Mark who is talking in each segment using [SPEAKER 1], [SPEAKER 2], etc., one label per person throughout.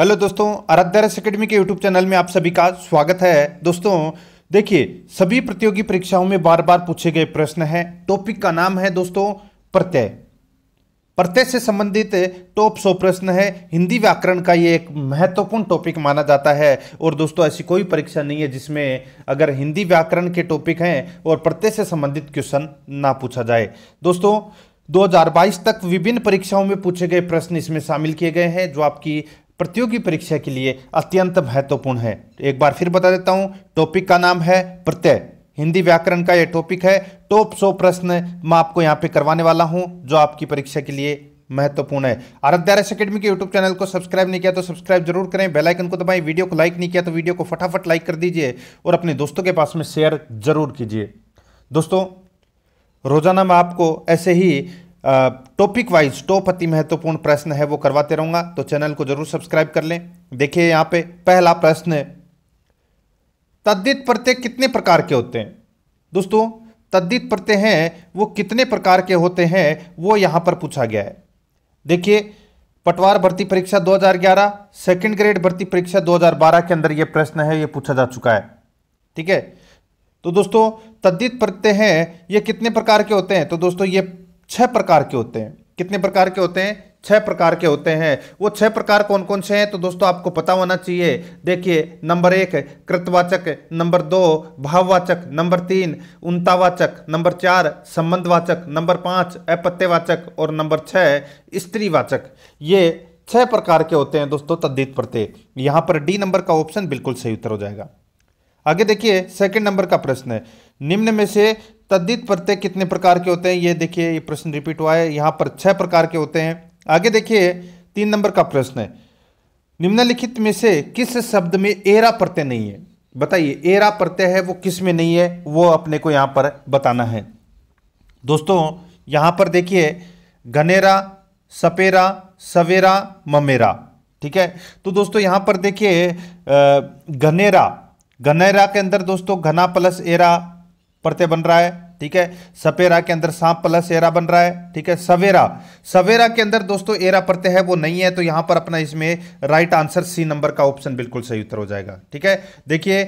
[SPEAKER 1] hello दोस्तों आराध्यारस academy के यूट्यूब चैनल में आप सभी का स्वागत है दोस्तों देखिए सभी प्रतियोगी परीक्षाओं में बार बार पूछे गए प्रश्न है टॉपिक का नाम है दोस्तों प्रत्यय प्रत्यय से संबंधित टॉप सौ प्रश्न है हिंदी व्याकरण का ये एक महत्वपूर्ण टॉपिक माना जाता है और दोस्तों ऐसी कोई परीक्षा नहीं है जिसमें अगर हिंदी व्याकरण के टॉपिक हैं और प्रत्यय से संबंधित क्वेश्चन ना पूछा जाए दोस्तों 2022 तक विभिन्न परीक्षाओं में पूछे गए प्रश्न इसमें शामिल किए गए हैं जो आपकी प्रतियोगी परीक्षा के लिए अत्यंत महत्वपूर्ण है एक बार फिर बता देता हूँ टॉपिक का नाम है प्रत्यय हिंदी व्याकरण का यह टॉपिक है टॉप सौ प्रश्न मैं आपको यहाँ पे करवाने वाला हूँ जो आपकी परीक्षा के लिए महत्वपूर्ण है आराध्यारस अकेडमी के यूट्यूब चैनल को सब्सक्राइब नहीं किया तो सब्सक्राइब जरूर करें बेल आइकन को दबाएं वीडियो को लाइक नहीं किया तो वीडियो को फटाफट लाइक कर दीजिए और अपने दोस्तों के पास में शेयर जरूर कीजिए दोस्तों रोजाना मैं आपको ऐसे ही टॉपिक वाइज टॉप अति महत्वपूर्ण प्रश्न है वो करवाते रहूंगा तो चैनल को जरूर सब्सक्राइब कर लें देखिए यहां पे पहला प्रश्न तद्दित प्रत्यय कितने प्रकार के होते हैं दोस्तों तद्दित प्रत्यय हैं वो कितने प्रकार के होते हैं वो यहां पर पूछा गया है देखिए पटवार भर्ती परीक्षा 2011 सेकंड ग्रेड भर्ती परीक्षा 2012 के अंदर ये प्रश्न है ये पूछा जा चुका है ठीक है तो दोस्तों तद्दित प्रत्यय हैं ये कितने प्रकार के होते हैं तो दोस्तों ये छह प्रकार के होते हैं कितने प्रकार के होते हैं छह प्रकार के होते हैं वो छह प्रकार कौन कौन से हैं तो दोस्तों आपको पता होना चाहिए देखिए नंबर एक कृतवाचक नंबर दो भाववाचक नंबर तीन उन्तावाचक नंबर चार संबंधवाचक नंबर पाँच अपत्यवाचक और नंबर छः स्त्रीवाचक ये छह प्रकार के होते हैं दोस्तों तद्दीत प्रत्यय यहाँ पर डी नंबर का ऑप्शन बिल्कुल सही उत्तर हो जाएगा आगे देखिए सेकेंड नंबर का प्रश्न है निम्न में से तद्दित प्रत्यय कितने प्रकार के होते हैं ये देखिए ये प्रश्न रिपीट हुआ है यहाँ पर छह प्रकार के होते हैं आगे देखिए तीन नंबर का प्रश्न है निम्नलिखित में से किस शब्द में एरा प्रत्यय नहीं है बताइए एरा प्रत्यय है वो किस में नहीं है वो अपने को यहाँ पर बताना है दोस्तों यहाँ पर देखिए घनेरा सपेरा सवेरा ममेरा ठीक है तो दोस्तों यहाँ पर देखिए घनेरा घनेरा के अंदर दोस्तों घना प्लस एरा प्रत्यय बन रहा है ठीक है सपेरा के अंदर सांप प्लस एरा बन रहा है ठीक है सवेरा सवेरा के अंदर दोस्तों एरा पड़ते हैं वो नहीं है तो यहां पर अपना इसमें राइट आंसर सी नंबर का ऑप्शन बिल्कुल सही उत्तर हो जाएगा ठीक है देखिए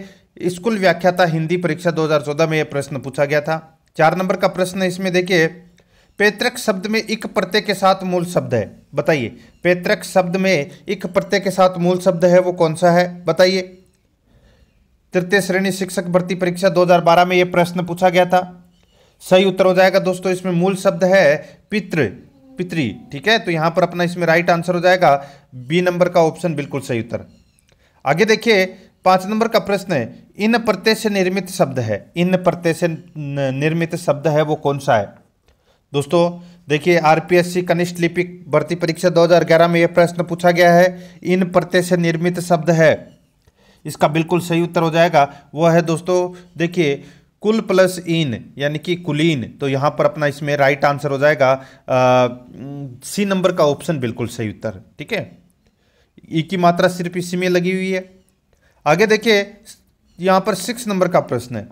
[SPEAKER 1] स्कूल व्याख्याता हिंदी परीक्षा 2014 में यह प्रश्न पूछा गया था चार नंबर का प्रश्न इसमें देखिए पैतृक शब्द में एक प्रत्यय के साथ मूल शब्द है बताइए पैतृक शब्द में एक प्रत्यय के साथ मूल शब्द है वो कौन सा है बताइए तृतीय श्रेणी शिक्षक भर्ती परीक्षा 2012 में यह प्रश्न पूछा गया था सही उत्तर हो जाएगा दोस्तों इसमें मूल शब्द है पित्र पित्री ठीक है तो यहां पर अपना इसमें राइट आंसर हो जाएगा बी नंबर का ऑप्शन बिल्कुल सही उत्तर आगे देखिए पांच नंबर का प्रश्न है इन प्रत्यय से निर्मित शब्द है इन प्रत्यय से निर्मित शब्द है वो कौन सा है दोस्तों देखिए आरपीएससी कनिष्ठ लिपिक भर्ती परीक्षा 2011 में यह प्रश्न पूछा गया है इन प्रत्यय से निर्मित शब्द है इसका बिल्कुल सही उत्तर हो जाएगा वो है दोस्तों देखिए कुल प्लस इन यानी कि कुलीन तो यहां पर अपना इसमें राइट आंसर हो जाएगा सी नंबर का ऑप्शन बिल्कुल सही उत्तर ठीक है ई e की मात्रा सिर्फ इसी में लगी हुई है आगे देखिए यहां पर सिक्स नंबर का प्रश्न है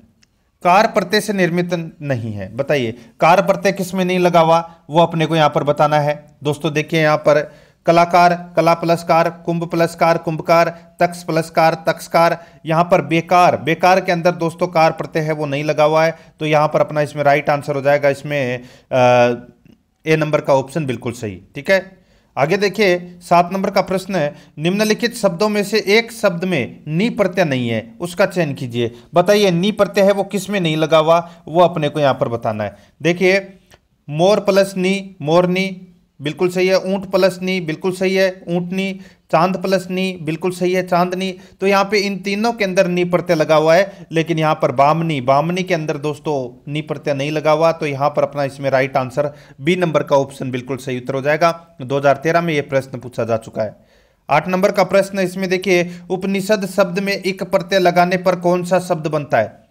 [SPEAKER 1] कार प्रत्यय से निर्मित नहीं है बताइए कार प्रत्यय किसमें नहीं लगा हुआ वो अपने को यहां पर बताना है दोस्तों देखिए यहां पर कलाकार कला प्लसकार कुंभ प्लसकार कुंभकार तक्ष प्लसकार तक्षकार यहाँ पर बेकार बेकार के अंदर दोस्तों कार प्रत्यय है वो नहीं लगा हुआ है तो यहाँ पर अपना इसमें राइट आंसर हो जाएगा इसमें ए नंबर का ऑप्शन बिल्कुल सही ठीक है आगे देखिए सात नंबर का प्रश्न है निम्नलिखित शब्दों में से एक शब्द में नी प्रत्यय नहीं है उसका चयन कीजिए बताइए नी प्रत्यय है वो किस में नहीं लगा हुआ वो अपने को यहाँ पर बताना है देखिए मोर प्लस नी मोरनी बिल्कुल सही है ऊंट प्लस नी बिल्कुल सही है नी चांद प्लस नी बिल्कुल सही है चांदनी तो यहाँ पे इन तीनों के अंदर नी प्रत्यय लगा हुआ है लेकिन यहाँ पर बामनी बामनी के अंदर दोस्तों नी प्रत्यय नहीं लगा हुआ तो यहाँ पर अपना इसमें राइट आंसर बी नंबर का ऑप्शन बिल्कुल सही उत्तर हो जाएगा 2013 में ये प्रश्न पूछा जा चुका है आठ नंबर का प्रश्न इसमें देखिए उपनिषद शब्द में एक प्रत्यय लगाने पर कौन सा शब्द बनता है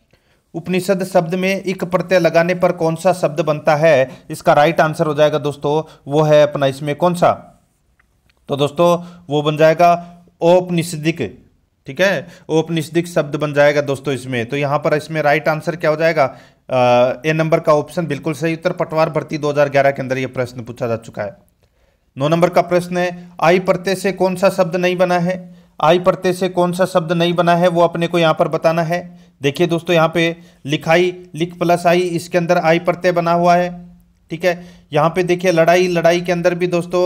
[SPEAKER 1] उपनिषद शब्द में एक प्रत्यय लगाने पर कौन सा शब्द बनता है इसका राइट आंसर हो जाएगा दोस्तों वो है अपना इसमें कौन सा तो दोस्तों वो बन जाएगा औपनिषदिक ठीक है औपनिषदिक शब्द बन जाएगा दोस्तों इसमें तो यहां पर इसमें राइट आंसर क्या हो जाएगा ए नंबर का ऑप्शन बिल्कुल सही उत्तर पटवार भर्ती 2011 के अंदर यह प्रश्न पूछा जा चुका है नौ नंबर का प्रश्न है आई प्रत्यय से कौन सा शब्द नहीं बना है आई प्रत्यय से कौन सा शब्द नहीं बना है वो अपने को यहां पर बताना है देखिए दोस्तों यहाँ पे लिखाई लिख प्लस आई इसके अंदर आई प्रत्यय बना हुआ है ठीक है यहाँ पे देखिए लड़ाई लड़ाई के अंदर भी दोस्तों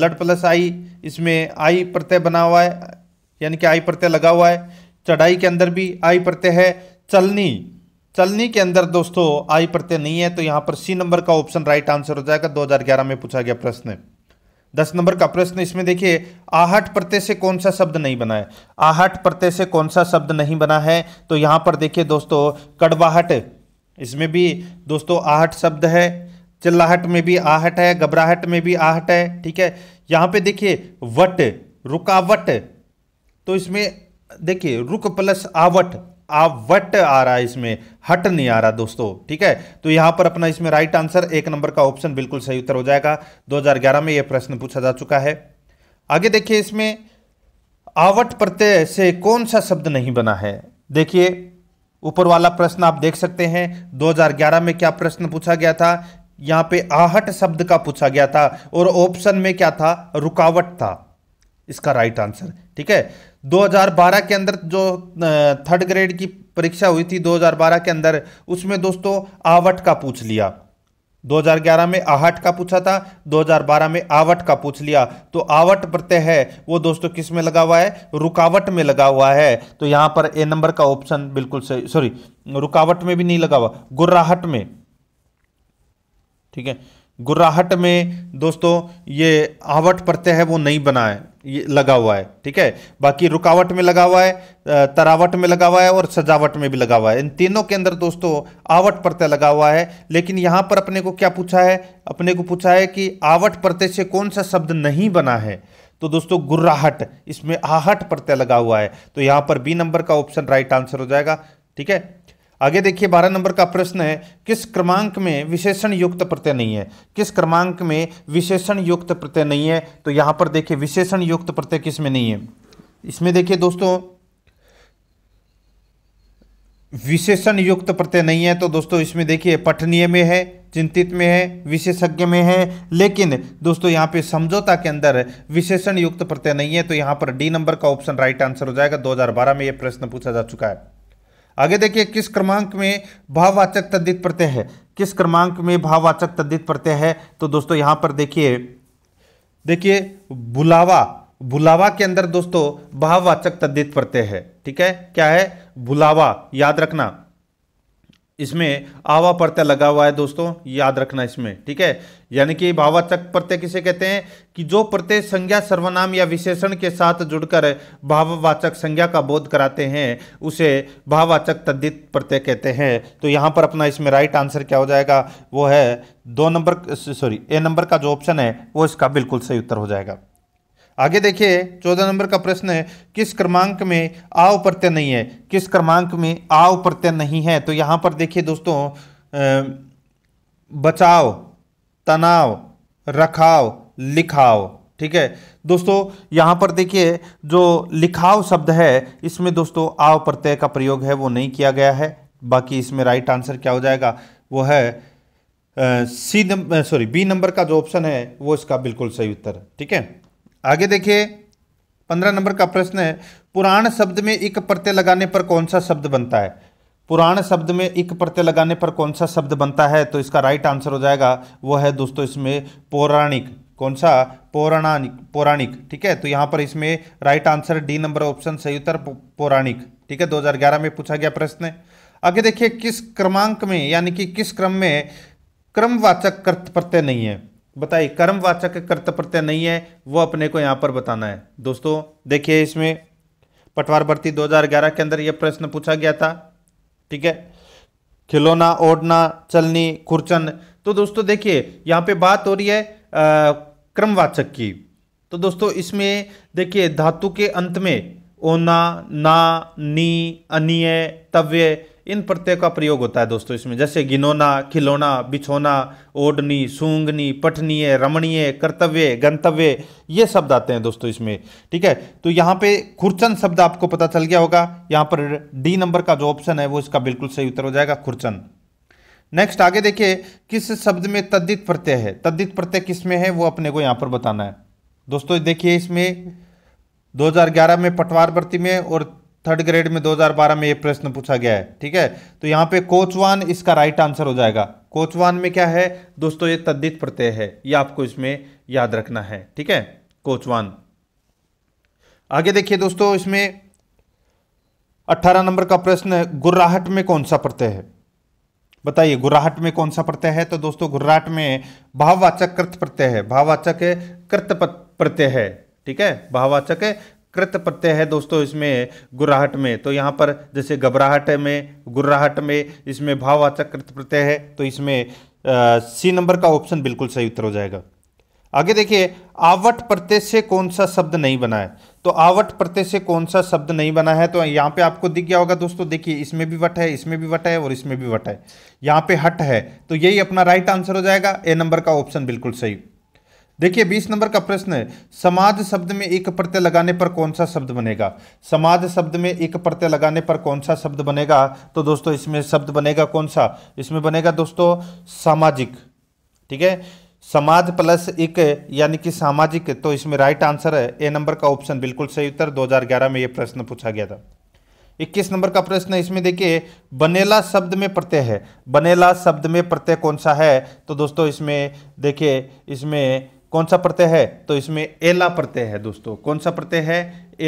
[SPEAKER 1] लड़ प्लस आई इसमें आई प्रत्यय बना हुआ है यानी कि आई प्रत्यय लगा हुआ है चढ़ाई के अंदर भी आई प्रत्यय है चलनी चलनी के अंदर दोस्तों आई प्रत्यय नहीं है तो यहाँ पर सी नंबर का ऑप्शन राइट आंसर हो जाएगा ग्यारह में पूछा गया प्रश्न दस नंबर का प्रश्न इसमें देखिए आहट प्रत्यय से कौन सा शब्द नहीं बना है आहट प्रत्यय से कौन सा शब्द नहीं बना है तो यहाँ पर देखिए दोस्तों कड़वाहट इसमें भी दोस्तों आहट शब्द है चिल्लाहट में भी आहट है घबराहट में भी आहट है ठीक है यहाँ पे देखिए वट रुकावट तो इसमें देखिए रुक प्लस आवट वट आ रहा है इसमें हट नहीं आ रहा दोस्तों ठीक है तो यहां पर अपना इसमें राइट आंसर एक नंबर का ऑप्शन बिल्कुल सही उत्तर हो जाएगा 2011 में यह प्रश्न पूछा जा चुका है आगे देखिए इसमें आवट प्रत्यय से कौन सा शब्द नहीं बना है देखिए ऊपर वाला प्रश्न आप देख सकते हैं 2011 में क्या प्रश्न पूछा गया था यहां पे आहट शब्द का पूछा गया था और ऑप्शन में क्या था रुकावट था इसका राइट आंसर ठीक है 2012 के अंदर जो थर्ड ग्रेड की परीक्षा हुई थी 2012 के अंदर उसमें दोस्तों आवट का पूछ लिया 2011 में आहट का पूछा था 2012 में आवट का पूछ लिया तो आवट प्रत्यय है वो दोस्तों किस में लगा हुआ है रुकावट में लगा हुआ है तो यहाँ पर ए नंबर का ऑप्शन बिल्कुल सही सॉरी रुकावट में भी नहीं लगा हुआ गुर्राहट में ठीक है गुर्राहट में दोस्तों ये आवट प्रत्यय है वो नहीं बना है लगा हुआ है ठीक है बाकी रुकावट में लगा हुआ है तरावट में लगा हुआ है और सजावट में भी लगा हुआ है इन तीनों के अंदर दोस्तों आवट प्रत्यय लगा हुआ है लेकिन यहां पर अपने को क्या पूछा है अपने को पूछा है कि आवट प्रत्यय से कौन सा शब्द नहीं बना है तो दोस्तों गुर्राहट इसमें आहट प्रत्यय लगा हुआ है तो यहां पर बी नंबर का ऑप्शन राइट आंसर हो जाएगा ठीक है आगे देखिए बारह नंबर का प्रश्न है किस क्रमांक में विशेषण युक्त प्रत्यय नहीं है किस क्रमांक में विशेषण युक्त प्रत्यय नहीं है तो यहां पर देखिए विशेषण युक्त प्रत्यय किस में नहीं है इसमें देखिए दोस्तों विशेषण युक्त प्रत्यय नहीं है तो दोस्तों इसमें देखिए पठनीय में है चिंतित में है विशेषज्ञ में है लेकिन दोस्तों यहाँ पे समझौता के अंदर विशेषण युक्त प्रत्यय नहीं है तो यहाँ पर डी नंबर का ऑप्शन राइट आंसर हो जाएगा 2012 में यह प्रश्न पूछा जा चुका है आगे देखिए किस क्रमांक में भाववाचक तद्दित प्रत्यय है किस क्रमांक में भाववाचक तद्दित प्रत्यय है तो दोस्तों यहां पर देखिए देखिए बुलावा बुलावा के अंदर दोस्तों भाववाचक तद्दित प्रत्यय है ठीक है क्या है बुलावा याद रखना इसमें आवा प्रत्यय लगा हुआ है दोस्तों याद रखना इसमें ठीक है यानी कि भावाचक प्रत्यय किसे कहते हैं कि जो प्रत्यय संज्ञा सर्वनाम या विशेषण के साथ जुड़कर भाववाचक संज्ञा का बोध कराते हैं उसे भाववाचक तद्धित प्रत्यय कहते हैं तो यहां पर अपना इसमें राइट आंसर क्या हो जाएगा वो है दो नंबर सॉरी ए नंबर का जो ऑप्शन है वो इसका बिल्कुल सही उत्तर हो जाएगा आगे देखिए चौदह नंबर का प्रश्न है किस क्रमांक में आव प्रत्यय नहीं है किस क्रमांक में आव प्रत्यय नहीं है तो यहां पर देखिए दोस्तों बचाव तनाव रखाव लिखाव ठीक है दोस्तों यहां पर देखिए जो लिखाव शब्द है इसमें दोस्तों आव प्रत्यय का प्रयोग है वो नहीं किया गया है बाकी इसमें राइट आंसर क्या हो जाएगा वो है C number sorry B number का जो ऑप्शन है वो इसका बिल्कुल सही उत्तर है ठीक है आगे देखिए पंद्रह नंबर का प्रश्न है पुराण शब्द में एक प्रत्यय लगाने पर कौन सा शब्द बनता है पुराण शब्द में एक प्रत्यय लगाने पर कौन सा शब्द बनता है तो इसका राइट आंसर हो जाएगा वो है दोस्तों इसमें पौराणिक कौन सा पौराणिक पौराणिक ठीक है तो यहाँ पर इसमें right answer D number option सही उत्तर पौराणिक ठीक है 2011 में पूछा गया प्रश्न आगे देखिए किस क्रमांक में यानी कि किस क्रम में क्रमवाचक कर्त प्रत्यय नहीं है बताइए कर्मवाचक कर्त प्रत्यय नहीं है वो अपने को यहाँ पर बताना है दोस्तों देखिए इसमें पटवार भर्ती 2011 के अंदर यह प्रश्न पूछा गया था ठीक है खिलौना ओढ़ना चलनी खुरचन तो दोस्तों देखिए यहाँ पे बात हो रही है क्रमवाचक की तो दोस्तों इसमें देखिए धातु के अंत में ओना ना नी अनिय तव्य इन प्रत्यय का प्रयोग होता है दोस्तों इसमें जैसे गिनोना खिलौना बिछोना ओढ़नी सूंघनी पठनीय रमणीय कर्तव्य गंतव्य ये शब्द आते हैं दोस्तों इसमें ठीक है तो यहाँ पे खुरचन शब्द आपको पता चल गया होगा यहाँ पर डी नंबर का जो ऑप्शन है वो इसका बिल्कुल सही उत्तर हो जाएगा खुरचन नेक्स्ट आगे देखिए किस शब्द में तद्दित प्रत्यय है तद्दित प्रत्यय किस में है वो अपने को यहाँ पर बताना है दोस्तों देखिए इसमें 2011 में पटवार भर्ती में और थर्ड ग्रेड में 2012 में ये प्रश्न पूछा गया है ठीक है तो यहाँ पे कोचवान इसका राइट आंसर हो जाएगा कोचवान में क्या है दोस्तों ये तद्दित प्रत्यय है ये आपको इसमें याद रखना है ठीक है कोचवान आगे देखिए दोस्तों इसमें 18 नंबर का प्रश्न है गुर्राहट में कौन सा प्रत्यय है बताइए गुर्राहट में कौन सा प्रत्यय है तो दोस्तों गुर्राहट में भाववाचक कृत प्रत्यय है भाववाचक कृत प्रत्यय है ठीक है भाववाचक कृत प्रत्यय है दोस्तों इसमें गुर्राहट में तो यहाँ पर जैसे घबराहट में गुर्राहट में इसमें भाववाचक कृत प्रत्यय है तो इसमें सी नंबर का ऑप्शन बिल्कुल सही उत्तर हो जाएगा आगे देखिए आवट प्रत्यय से कौन सा शब्द नहीं बना है तो आवट प्रत्यय से कौन सा शब्द नहीं बना है तो यहाँ पे आपको दिख गया होगा दोस्तों देखिए इसमें भी वट है इसमें भी वट है और इसमें भी वट है यहाँ पे हट है तो यही अपना राइट आंसर हो जाएगा ए नंबर का ऑप्शन बिल्कुल सही देखिए बीस नंबर का प्रश्न है समाज शब्द में एक प्रत्यय लगाने पर कौन सा शब्द बनेगा समाज शब्द में एक प्रत्यय लगाने पर कौन सा शब्द बनेगा तो दोस्तों इसमें शब्द बनेगा कौन सा इसमें बनेगा दोस्तों सामाजिक ठीक है समाज प्लस एक यानी कि सामाजिक तो इसमें राइट आंसर है ए नंबर का ऑप्शन बिल्कुल सही उत्तर दो में यह प्रश्न पूछा गया था इक्कीस नंबर का प्रश्न है इसमें देखिए बनेला शब्द में प्रत्यय है बनेला शब्द में प्रत्यय कौन सा है तो दोस्तों इसमें देखिए इसमें कौन सा प्रत्यय है तो इसमें एला प्रत्यय है दोस्तों कौन सा प्रत्यय है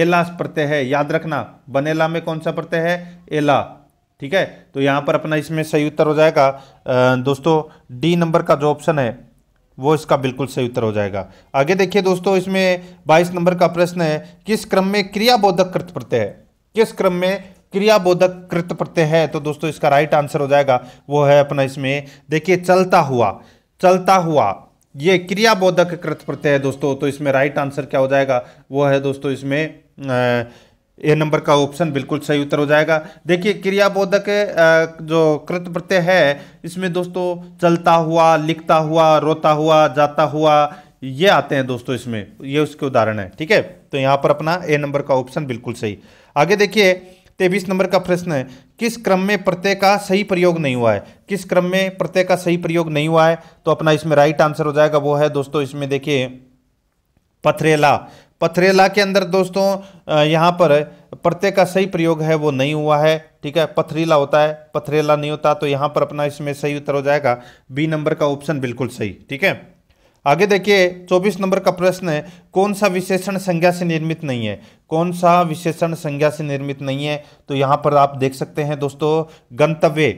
[SPEAKER 1] एला प्रत्यय है याद रखना बनेला में कौन सा प्रत्यय है एला ठीक है तो यहां पर अपना इसमें सही उत्तर हो जाएगा दोस्तों डी नंबर का जो ऑप्शन है वो इसका बिल्कुल सही उत्तर हो जाएगा आगे देखिए दोस्तों इसमें 22 नंबर का प्रश्न है किस क्रम में क्रियाबोधक कृत प्रत्यय है किस क्रम में क्रियाबोधक कृत प्रत्यय है तो दोस्तों इसका राइट आंसर हो जाएगा वो है अपना इसमें देखिए चलता हुआ चलता हुआ ये क्रियाबोधक कृत प्रत्यय है दोस्तों तो इसमें राइट आंसर क्या हो जाएगा वो है दोस्तों इसमें ए नंबर का ऑप्शन बिल्कुल सही उत्तर हो जाएगा देखिए क्रियाबोधक जो कृत प्रत्यय है इसमें दोस्तों चलता हुआ लिखता हुआ रोता हुआ जाता हुआ ये आते हैं दोस्तों इसमें ये उसके उदाहरण है ठीक है तो यहाँ पर अपना ए नंबर का ऑप्शन बिल्कुल सही आगे देखिए तेईस नंबर का प्रश्न है किस क्रम में प्रत्यय का सही प्रयोग नहीं हुआ है किस क्रम में प्रत्यय का सही प्रयोग नहीं हुआ है तो अपना इसमें राइट आंसर हो जाएगा वो है दोस्तों इसमें देखिए पथरेला पथरेला के अंदर दोस्तों यहाँ पर प्रत्यय का सही प्रयोग है वो नहीं हुआ है ठीक है पथरीला होता है पथरेला नहीं होता तो यहाँ पर अपना इसमें सही उत्तर हो जाएगा बी नंबर का ऑप्शन बिल्कुल सही ठीक है आगे देखिए 24 नंबर का प्रश्न है कौन सा विशेषण संज्ञा से निर्मित नहीं है कौन सा विशेषण संज्ञा से निर्मित नहीं है तो यहाँ पर आप देख सकते हैं दोस्तों गंतव्य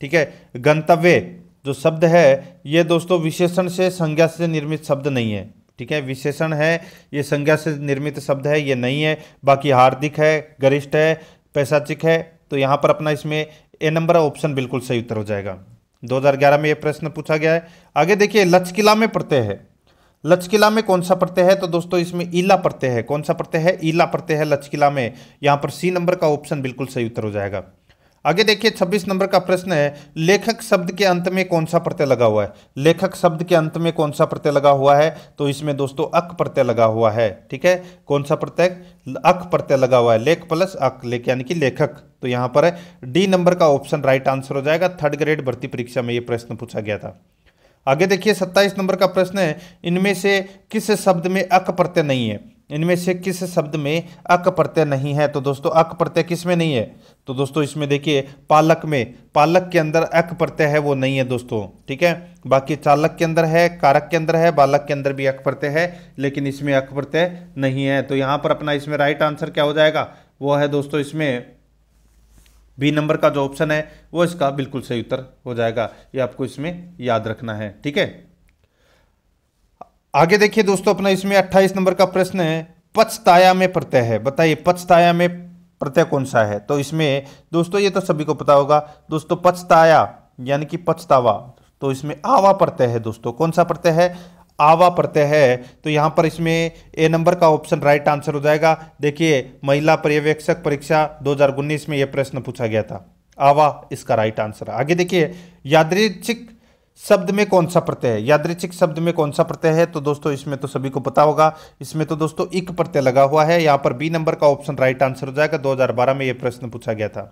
[SPEAKER 1] ठीक है गंतव्य जो शब्द है ये दोस्तों विशेषण से संज्ञा से निर्मित शब्द नहीं है ठीक है विशेषण है ये संज्ञा से निर्मित शब्द है ये नहीं है बाकी हार्दिक है गरिष्ठ है पैसाचिक है तो यहाँ पर अपना इसमें ए नंबर ऑप्शन बिल्कुल सही उत्तर हो जाएगा 2011 में यह प्रश्न पूछा गया है आगे देखिए लचकिला में प्रत्यय है लचकिला में कौन सा प्रत्यय है तो दोस्तों इसमें ईला प्रत्यय है कौन सा प्रत्यय है ईला प्रत्यय है लचकिला में यहां पर सी नंबर का ऑप्शन बिल्कुल सही उत्तर हो जाएगा आगे देखिए 26 नंबर का प्रश्न है लेखक शब्द के अंत में कौन सा प्रत्यय लगा हुआ है लेखक शब्द के अंत में कौन सा प्रत्यय लगा हुआ है तो इसमें दोस्तों अक प्रत्यय लगा हुआ है ठीक है कौन सा प्रत्यय अक प्रत्यय लगा हुआ है लेख प्लस अक लेख यानी कि लेखक तो यहां पर डी नंबर का ऑप्शन राइट आंसर हो जाएगा थर्ड ग्रेड भर्ती परीक्षा में यह प्रश्न पूछा गया था आगे देखिए सत्ताईस नंबर का प्रश्न है इनमें से किस शब्द में अक प्रत्यय नहीं है इनमें से किस शब्द में अक प्रत्यय नहीं है तो दोस्तों अक प्रत्यय किस में नहीं है तो दोस्तों इसमें देखिए पालक में पालक के अंदर अक प्रत्यय है वो नहीं है दोस्तों ठीक है बाकी चालक के अंदर है कारक के अंदर है बालक के अंदर भी अक प्रत्यय है लेकिन इसमें अक प्रत्यय नहीं है तो यहाँ पर अपना इसमें राइट आंसर क्या हो जाएगा वो है दोस्तों इसमें बी नंबर का जो ऑप्शन है वो इसका बिल्कुल सही उत्तर हो जाएगा ये आपको इसमें याद रखना है ठीक है आगे देखिए दोस्तों अपना इसमें 28 नंबर का प्रश्न है पछताया में प्रत्यय है बताइए पचताया में प्रत्यय कौन सा है तो इसमें दोस्तों ये तो सभी को पता होगा दोस्तों पछताया यानी कि पछतावा तो इसमें आवा प्रत्यय है दोस्तों कौन सा प्रत्यय है आवा प्रत्यय है तो यहाँ पर इसमें ए नंबर का ऑप्शन राइट आंसर हो जाएगा देखिए महिला पर्यवेक्षक परीक्षा दो में यह प्रश्न पूछा गया था आवा इसका राइट आंसर आगे देखिए यादृच्छिक शब्द में कौन सा प्रत्यय है यादृच्छिक शब्द में कौन सा प्रत्यय है तो दोस्तों इसमें तो सभी को पता होगा इसमें तो दोस्तों इक प्रत्यय लगा हुआ है यहां पर बी नंबर का ऑप्शन राइट आंसर हो जाएगा 2012 में यह प्रश्न पूछा गया था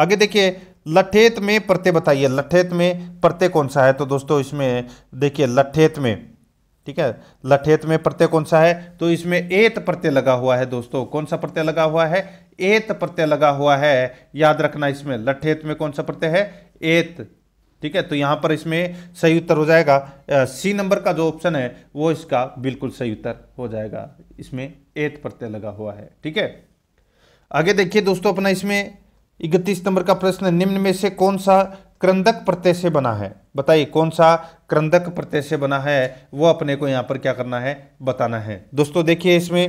[SPEAKER 1] आगे देखिए लठेत में प्रत्यय बताइए लठेत में प्रत्यय कौन सा है तो दोस्तों इसमें देखिए लठेत में ठीक है लठेत में प्रत्यय कौन सा है तो इसमें एत प्रत्यय लगा हुआ है दोस्तों कौन सा प्रत्यय लगा हुआ है एत प्रत्यय लगा हुआ है याद रखना इसमें लठेत में कौन सा प्रत्यय है एत ठीक है तो यहाँ पर इसमें सही उत्तर हो जाएगा सी नंबर का जो ऑप्शन है वो इसका बिल्कुल सही उत्तर हो जाएगा इसमें एथ प्रत्यय लगा हुआ है ठीक है आगे देखिए दोस्तों अपना इसमें इकतीस नंबर का प्रश्न निम्न में से कौन सा क्रंदक प्रत्यय से बना है बताइए कौन सा क्रंदक प्रत्यय से बना है वो अपने को यहाँ पर क्या करना है बताना है दोस्तों देखिए इसमें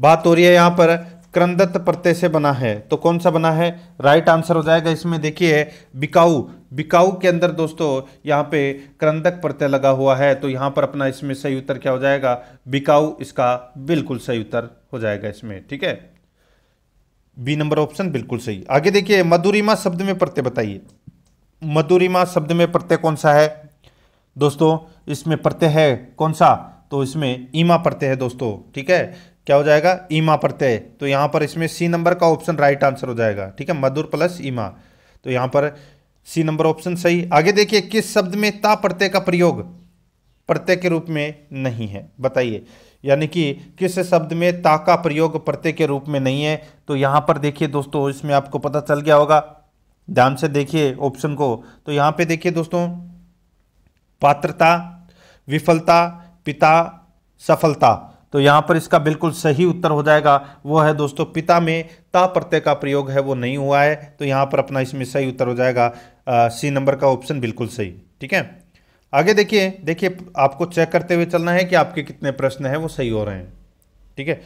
[SPEAKER 1] बात हो रही है यहाँ पर क्रंदत प्रत्यय से बना है तो कौन सा बना है राइट आंसर हो जाएगा इसमें देखिए बिकाऊ बिकाऊ के अंदर दोस्तों यहाँ पे क्रंदक प्रत्यय लगा हुआ है तो यहाँ पर अपना इसमें सही उत्तर क्या हो जाएगा बिकाऊ इसका बिल्कुल सही उत्तर हो जाएगा इसमें ठीक है बी नंबर ऑप्शन बिल्कुल सही आगे देखिए मधुरिमा शब्द में प्रत्यय बताइए मधुरिमा शब्द में प्रत्यय कौन सा है दोस्तों इसमें प्रत्यय है कौन सा तो इसमें ईमा प्रत्यय है दोस्तों ठीक है क्या हो जाएगा ईमा प्रत्यय तो यहां पर इसमें सी नंबर का ऑप्शन राइट आंसर हो जाएगा ठीक है मधुर प्लस ईमा तो यहां पर सी नंबर ऑप्शन सही आगे देखिए किस शब्द में ता प्रत्यय का प्रयोग प्रत्यय के रूप में नहीं है बताइए यानी कि किस शब्द में ता का प्रयोग प्रत्यय के रूप में नहीं है तो यहां पर देखिए दोस्तों इसमें आपको पता चल गया होगा ध्यान से देखिए ऑप्शन को तो यहां पे देखिए दोस्तों पात्रता विफलता पिता सफलता तो यहाँ पर इसका बिल्कुल सही उत्तर हो जाएगा वो है दोस्तों पिता में ता प्रत्यय का प्रयोग है वो नहीं हुआ है तो यहाँ पर अपना इसमें सही उत्तर हो जाएगा सी नंबर का ऑप्शन बिल्कुल सही ठीक है आगे देखिए देखिए आपको चेक करते हुए चलना है कि आपके कितने प्रश्न हैं वो सही हो रहे हैं ठीक है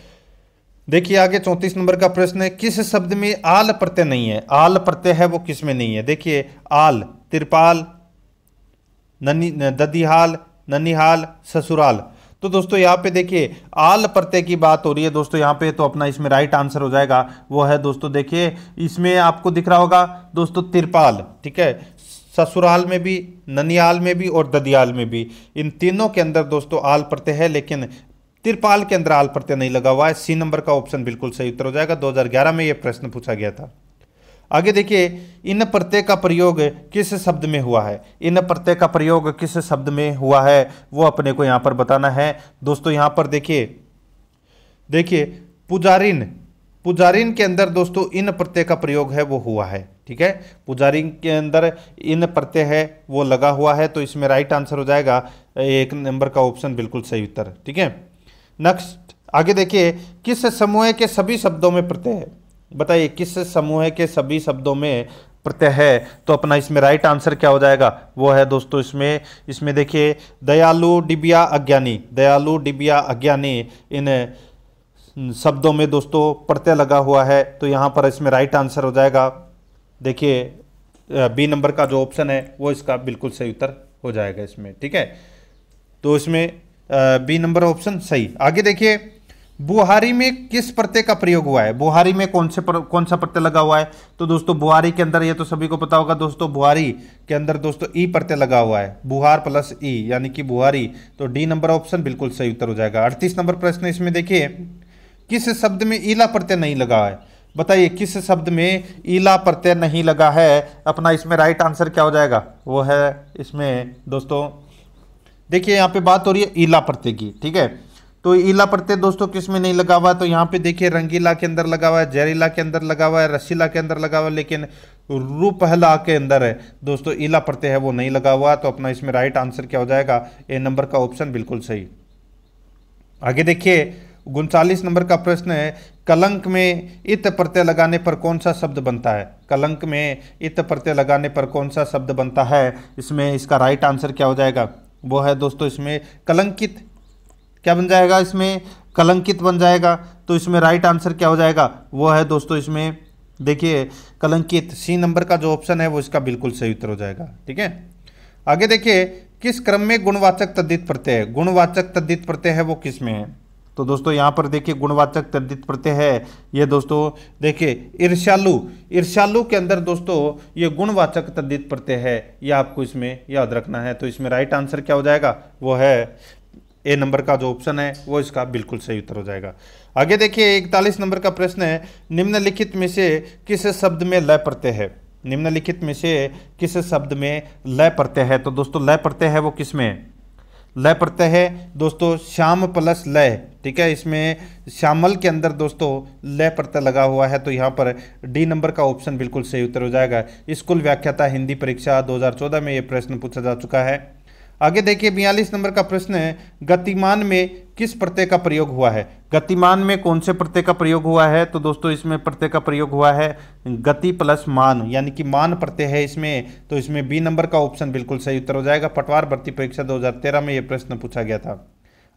[SPEAKER 1] देखिए आगे चौंतीस नंबर का प्रश्न है किस शब्द में आल प्रत्यय नहीं है आल प्रत्यय है वो किस में नहीं है देखिए आल तिरपाल ननी ददिहाल ननिहाल ससुराल तो दोस्तों यहाँ पे देखिए आल प्रत्यय की बात हो रही है दोस्तों यहाँ पे तो अपना इसमें राइट आंसर हो जाएगा वो है दोस्तों देखिए इसमें आपको दिख रहा होगा दोस्तों तिरपाल ठीक है ससुराल में भी ननियाल में भी और ददियाल में भी इन तीनों के अंदर दोस्तों आल प्रत्यय है लेकिन तिरपाल के अंदर आल प्रत्यय नहीं लगा हुआ है सी नंबर का ऑप्शन बिल्कुल सही उत्तर हो जाएगा दो में यह प्रश्न पूछा गया था आगे देखिए इन प्रत्यय का प्रयोग किस शब्द में हुआ है इन प्रत्यय का प्रयोग किस शब्द में हुआ है वो अपने को यहाँ पर बताना है दोस्तों यहाँ पर देखिए देखिए पुजारिन पुजारिन के अंदर दोस्तों इन प्रत्यय का प्रयोग है वो हुआ है ठीक है पुजारिन के अंदर इन प्रत्यय है वो लगा हुआ है तो इसमें राइट आंसर हो जाएगा एक नंबर का ऑप्शन बिल्कुल सही उत्तर ठीक है नेक्स्ट आगे देखिए किस समूह के सभी शब्दों में प्रत्यय है बताइए किस समूह के सभी शब्दों में प्रत्यय है तो अपना इसमें राइट आंसर क्या हो जाएगा वो है दोस्तों इसमें इसमें देखिए दयालु डिबिया अज्ञानी दयालु डिबिया अज्ञानी इन शब्दों में दोस्तों प्रत्यय लगा हुआ है तो यहाँ पर इसमें राइट आंसर हो जाएगा देखिए बी नंबर का जो ऑप्शन है वो इसका बिल्कुल सही उत्तर हो जाएगा इसमें ठीक है तो इसमें बी नंबर ऑप्शन सही आगे देखिए बुहारी में किस प्रत्यय का प्रयोग हुआ है बुहारी में कौन से पर, कौन सा प्रत्यय लगा हुआ है तो दोस्तों बुहारी के अंदर ये तो सभी को पता होगा दोस्तों बुहारी के अंदर दोस्तों ई प्रत्यय लगा हुआ है बुहार प्लस ई यानी कि बुहारी तो डी नंबर ऑप्शन बिल्कुल सही उत्तर हो जाएगा अड़तीस नंबर प्रश्न इसमें देखिए किस शब्द में ईला प्रत्यय नहीं लगा है बताइए किस शब्द में ईला प्रत्यय नहीं लगा है अपना इसमें राइट आंसर क्या हो जाएगा वो है इसमें दोस्तों देखिए यहाँ पे बात हो रही है ईला प्रत्यय की ठीक है तो ईला प्रत्यय दोस्तों किस में नहीं लगा हुआ तो यहाँ पे देखिए रंगीला के अंदर लगा हुआ है जहरीला के अंदर लगा हुआ है रसीला के अंदर लगा हुआ है लेकिन रूपहला के अंदर है दोस्तों ईला प्रत्यय है वो नहीं लगा हुआ तो अपना इसमें राइट आंसर क्या हो जाएगा ए नंबर का ऑप्शन बिल्कुल सही आगे देखिए उनचालीस नंबर का प्रश्न है कलंक में इत प्रत्यय लगाने पर कौन सा शब्द बनता है कलंक में इत प्रत्यय लगाने पर कौन सा शब्द बनता है इसमें इसका राइट आंसर क्या हो जाएगा वो है दोस्तों इसमें कलंकित क्या बन जाएगा इसमें कलंकित बन जाएगा तो इसमें राइट आंसर क्या हो जाएगा वो है दोस्तों इसमें देखिए कलंकित सी नंबर का जो ऑप्शन है वो इसका बिल्कुल सही उत्तर हो जाएगा ठीक है आगे देखिए किस क्रम में गुणवाचक तद्दित प्रत्यय गुणवाचक तद्दित प्रत्यय है वो किस में है तो दोस्तों यहाँ पर देखिए गुणवाचक तद्दित प्रत्यय है ये दोस्तों देखिए ईर्ष्यालु ईर्ष्यालु के अंदर दोस्तों ये गुणवाचक तद्दित प्रत्यय है ये आपको इसमें याद रखना है तो इसमें राइट आंसर क्या हो जाएगा वो है ए नंबर का जो ऑप्शन है वो इसका बिल्कुल सही उत्तर हो जाएगा आगे देखिए इकतालीस नंबर का प्रश्न है निम्नलिखित में से किस शब्द में लय प्रत्यय है निम्नलिखित में से किस शब्द में लय प्रत्यय है तो दोस्तों लय प्रत्यय है वो किस में लय प्रत्यय है दोस्तों श्याम प्लस लय ठीक है इसमें श्यामल के अंदर दोस्तों लय प्रत्यय लगा हुआ है तो यहाँ पर डी नंबर का ऑप्शन बिल्कुल सही उत्तर हो जाएगा स्कूल व्याख्याता हिंदी परीक्षा 2014 में ये प्रश्न पूछा जा चुका है आगे देखिए बयालीस नंबर का प्रश्न है गतिमान में किस प्रत्यय का प्रयोग हुआ है गतिमान में कौन से प्रत्यय का प्रयोग हुआ है तो दोस्तों इसमें प्रत्यय का प्रयोग हुआ है गति प्लस मान यानी कि मान प्रत्यय है इसमें तो इसमें बी नंबर का ऑप्शन बिल्कुल सही उत्तर हो जाएगा पटवार भर्ती परीक्षा 2013 में यह प्रश्न पूछा गया था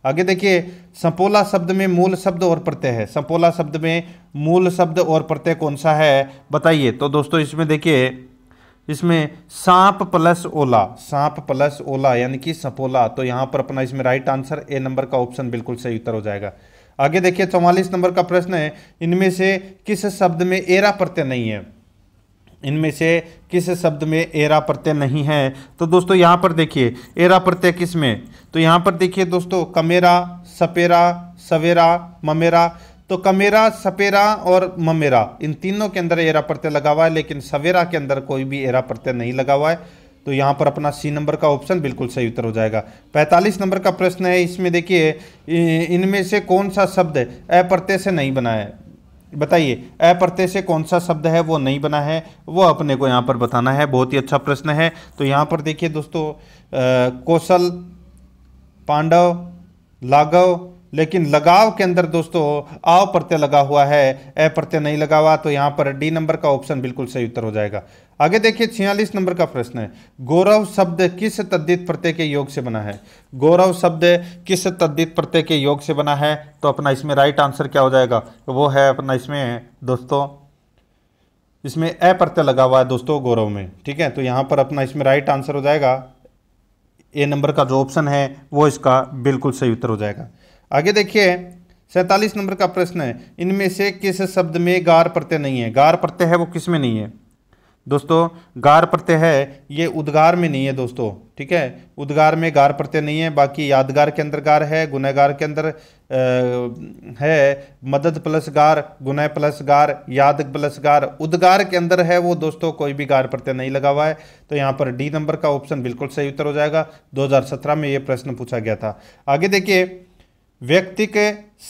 [SPEAKER 1] आगे देखिए संपोला शब्द में मूल शब्द और प्रत्यय है संपोला शब्द में मूल शब्द और प्रत्यय कौन सा है बताइए तो दोस्तों इसमें देखिए इसमें सांप प्लस ओला सांप प्लस ओला यानी कि सपोला तो यहां पर अपना इसमें राइट आंसर ए नंबर का ऑप्शन बिल्कुल सही उत्तर हो जाएगा आगे देखिए चौवालीस नंबर का प्रश्न है इनमें से किस शब्द में एरा प्रत्यय नहीं है इनमें से किस शब्द में एरा प्रत्यय नहीं है तो दोस्तों यहां पर देखिए एरा प्रत्यय किस में तो यहां पर देखिए दोस्तों कमेरा सपेरा सवेरा ममेरा तो कमेरा सपेरा और ममेरा इन तीनों के अंदर एरा प्रत्यय लगा हुआ है लेकिन सवेरा के अंदर कोई भी एरा प्रत्यय नहीं लगा हुआ है तो यहाँ पर अपना सी नंबर का ऑप्शन बिल्कुल सही उत्तर हो जाएगा 45 नंबर का प्रश्न है इसमें देखिए इनमें से कौन सा शब्द अप्रत्यय से नहीं बना है बताइए अप्रत्यय से कौन सा शब्द है वो नहीं बना है वो अपने को यहाँ पर बताना है बहुत ही अच्छा प्रश्न है तो यहाँ पर देखिए दोस्तों कौशल पांडव लाघव लेकिन लगाव के अंदर दोस्तों आव प्रत्यय लगा हुआ है ए प्रत्यय नहीं लगा हुआ तो यहां पर डी नंबर का ऑप्शन बिल्कुल सही उत्तर हो जाएगा आगे देखिए छियालीस नंबर का प्रश्न है गौरव शब्द किस तद्दित प्रत्यय के योग से बना है गौरव शब्द किस तद्दित प्रत्यय के योग से बना है तो अपना इसमें राइट आंसर क्या हो जाएगा वो है अपना इसमें दोस्तों इसमें ए प्रत्यय लगा हुआ है दोस्तों गौरव में ठीक है तो यहां पर अपना इसमें राइट आंसर हो जाएगा ए नंबर का जो ऑप्शन है वो इसका बिल्कुल सही उत्तर हो जाएगा आगे देखिए सैंतालीस नंबर का प्रश्न है इनमें से किस शब्द में गार प्रत्यय नहीं है गार प्रत्यय है वो किस में नहीं है दोस्तों गार प्रत्यय है ये उद्गार में नहीं है दोस्तों ठीक है उद्गार में गार प्रत्यय नहीं है बाकी यादगार के अंदर गार है गुनहगार के अंदर है मदद प्लस गार गुनह प्लस गार याद प्लस गार उद्गार के अंदर है वो दोस्तों कोई भी गार प्रत्यय नहीं लगा हुआ है तो यहाँ पर डी नंबर का ऑप्शन बिल्कुल सही उत्तर हो जाएगा दो में ये प्रश्न पूछा गया था आगे देखिए व्यक्तिक